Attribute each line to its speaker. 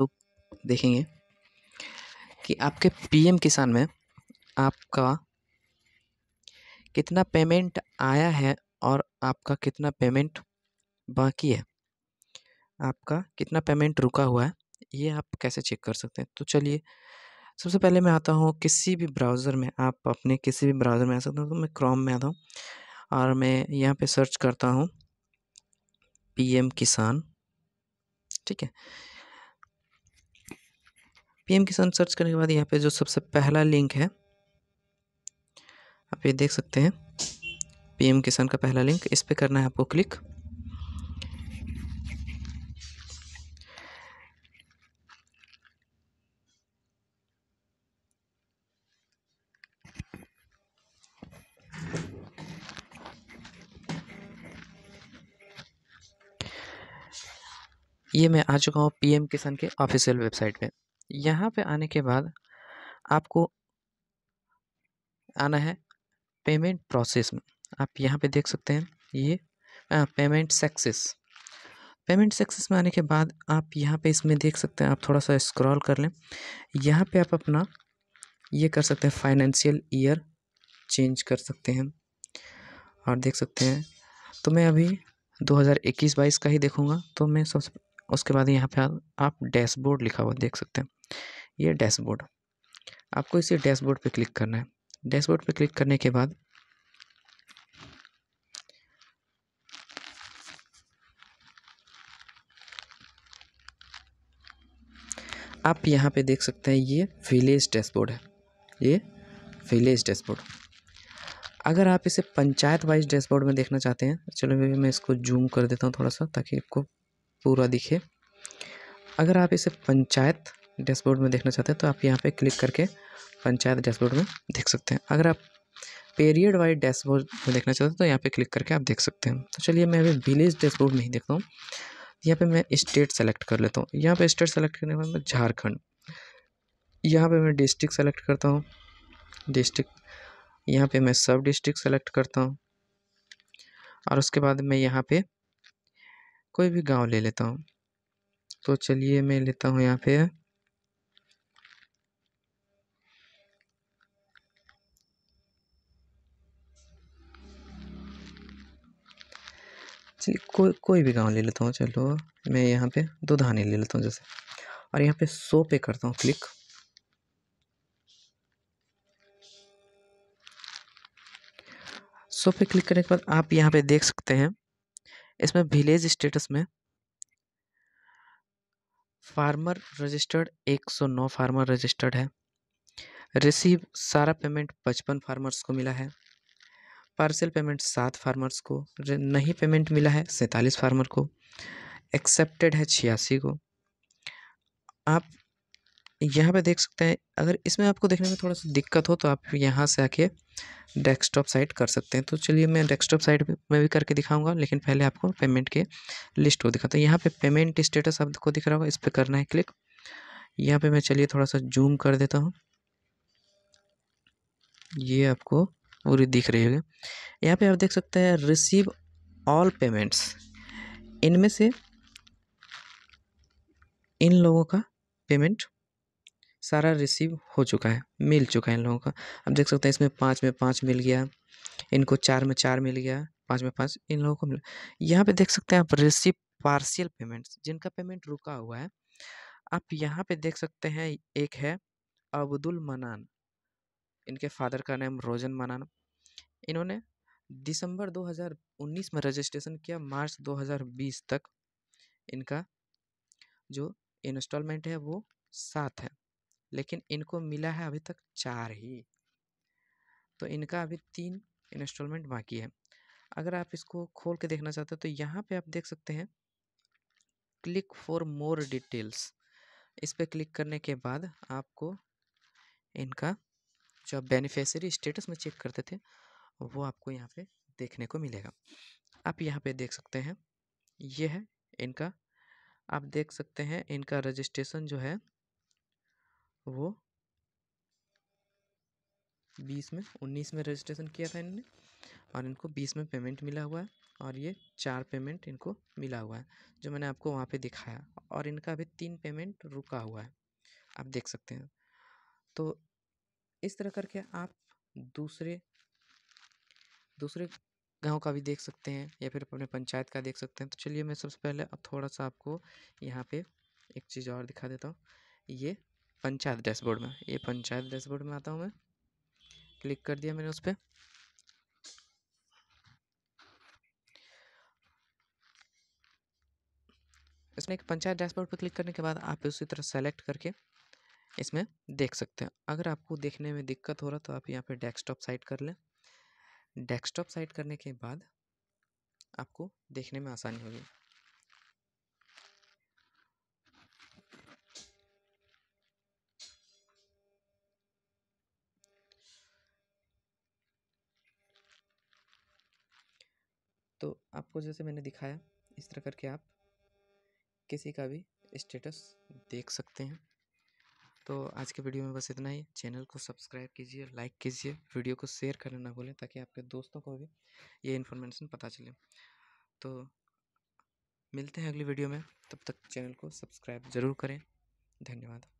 Speaker 1: लोग देखेंगे कि आपके पीएम किसान में आपका कितना पेमेंट आया है और आपका कितना पेमेंट बाकी है आपका कितना पेमेंट रुका हुआ है ये आप कैसे चेक कर सकते हैं तो चलिए सबसे पहले मैं आता हूँ किसी भी ब्राउज़र में आप अपने किसी भी ब्राउज़र में आ सकते हैं तो मैं क्रोम में आता हूँ और मैं यहाँ पे सर्च करता हूँ पीएम किसान ठीक है पीएम किसान सर्च करने के बाद यहाँ पे जो सबसे पहला लिंक है आप ये देख सकते हैं पीएम किसान का पहला लिंक इस पर करना है आपको क्लिक ये मैं आ चुका हूँ पीएम किसान के ऑफिशियल वेबसाइट पे यहाँ पे आने के बाद आपको आना है पेमेंट प्रोसेस में आप यहाँ पे देख सकते हैं ये आ, पेमेंट सक्सेस पेमेंट सक्सेस में आने के बाद आप यहाँ पे इसमें देख सकते हैं आप थोड़ा सा स्क्रॉल कर लें यहाँ पे आप अपना ये कर सकते हैं फाइनेंशियल ईयर चेंज कर सकते हैं और देख सकते हैं तो मैं अभी 2021-22 का ही देखूँगा तो मैं सबसे उसके बाद यहाँ पे आप डैशबोर्ड लिखा हुआ देख सकते हैं ये डैशबोर्ड आपको इसे डैशबोर्ड पे क्लिक करना है डैशबोर्ड पे क्लिक करने के बाद आप यहाँ पे देख सकते हैं ये विलेज डैशबोर्ड है ये विलेज डैशबोर्ड अगर आप इसे पंचायत वाइज डैशबोर्ड में देखना चाहते हैं चलो मैं इसको जूम कर देता हूँ थोड़ा सा ताकि आपको पूरा दिखे अगर आप इसे पंचायत डैशबोर्ड में देखना चाहते हैं तो आप यहाँ पे क्लिक करके पंचायत डैशबोर्ड में देख सकते हैं अगर आप पेरियड वाइज डैशबोर्ड में देखना चाहते हैं तो यहाँ पे क्लिक करके आप देख सकते हैं तो चलिए मैं अभी विलेज डैशबोर्ड में ही देखता हूँ यहाँ पे मैं स्टेट सेलेक्ट कर लेता हूँ यहाँ पे स्टेट सेलेक्ट करने के बाद झारखंड यहाँ पर मैं डिस्ट्रिक्ट सेलेक्ट करता हूँ डिस्ट्रिक्ट यहाँ पर मैं सब डिस्ट्रिक्ट सेलेक्ट करता हूँ और उसके बाद मैं यहाँ पर कोई भी गांव ले लेता हूँ तो चलिए मैं लेता हूँ यहाँ पे चलिए कोई कोई भी गांव ले लेता हूँ चलो मैं यहाँ पे दो धाने ले लेता हूँ जैसे और यहाँ पे सो पे करता हूँ क्लिक सो पे क्लिक करने के बाद आप यहाँ पे देख सकते हैं इसमें विलेज स्टेटस में फार्मर रजिस्टर्ड 109 फार्मर रजिस्टर्ड है रिसीव सारा पेमेंट पचपन फार्मर्स को मिला है पार्सल पेमेंट सात फार्मर्स को नहीं पेमेंट मिला है सैंतालीस फार्मर को एक्सेप्टेड है छियासी को आप यहाँ पे देख सकते हैं अगर इसमें आपको देखने में थोड़ा सा दिक्कत हो तो आप यहाँ से आके डेस्कटॉप साइट कर सकते हैं तो चलिए मैं डेस्कटॉप साइट में भी करके दिखाऊंगा लेकिन पहले आपको पेमेंट के लिस्ट को दिखाता हूँ यहाँ पे पेमेंट स्टेटस आपको दिख रहा होगा इस पर करना है क्लिक यहाँ पे मैं चलिए थोड़ा सा जूम कर देता हूँ ये आपको पूरी दिख रही होगी यहाँ पे आप देख सकते हैं रिसीव ऑल पेमेंट्स इनमें से इन लोगों का पेमेंट सारा रिसीव हो चुका है मिल चुका है इन लोगों का अब देख सकते हैं इसमें पाँच में पाँच मिल गया इनको चार में चार मिल गया पाँच में पाँच इन लोगों को मिल यहाँ पे देख सकते हैं आप रिसीव पार्शियल पेमेंट्स जिनका पेमेंट रुका हुआ है आप यहाँ पे देख सकते हैं एक है अब्दुल मनान इनके फादर का नाम रोजन मनान इन्होंने दिसंबर 2019 में रजिस्ट्रेशन किया मार्च 2020 तक इनका जो इंस्टॉलमेंट है वो सात है लेकिन इनको मिला है अभी तक चार ही तो इनका अभी तीन इंस्टॉलमेंट बाकी है अगर आप इसको खोल के देखना चाहते हो तो यहाँ पे आप देख सकते हैं क्लिक फॉर मोर डिटेल्स इस पर क्लिक करने के बाद आपको इनका जो बेनिफिशरी स्टेटस में चेक करते थे वो आपको यहाँ पे देखने को मिलेगा आप यहाँ पे देख सकते हैं ये है इनका आप देख सकते हैं इनका रजिस्ट्रेशन जो है वो बीस में उन्नीस में रजिस्ट्रेशन किया था इन्होंने और इनको बीस में पेमेंट मिला हुआ है और ये चार पेमेंट इनको मिला हुआ है जो मैंने आपको वहाँ पे दिखाया और इनका अभी तीन पेमेंट रुका हुआ है आप देख सकते हैं तो इस तरह करके आप दूसरे दूसरे गांव का भी देख सकते हैं या फिर अपने पंचायत का देख सकते हैं तो चलिए मैं सबसे पहले थोड़ा सा आपको यहाँ पे एक चीज़ और दिखा देता हूँ ये पंचायत डैशबोर्ड में ये पंचायत डैशबोर्ड में आता हूँ मैं क्लिक कर दिया मैंने उस पर इसमें एक पंचायत डैशबोर्ड पर क्लिक करने के बाद आप उसी तरह सेलेक्ट करके इसमें देख सकते हैं अगर आपको देखने में दिक्कत हो रहा तो आप यहाँ पे डेस्कटॉप साइट कर लें डेस्कटॉप साइट करने के बाद आपको देखने में आसानी होगी तो आपको जैसे मैंने दिखाया इस तरह करके आप किसी का भी स्टेटस देख सकते हैं तो आज के वीडियो में बस इतना ही चैनल को सब्सक्राइब कीजिए लाइक कीजिए वीडियो को शेयर करना ना भूलें ताकि आपके दोस्तों को भी ये इन्फॉर्मेशन पता चले तो मिलते हैं अगली वीडियो में तब तक चैनल को सब्सक्राइब ज़रूर करें धन्यवाद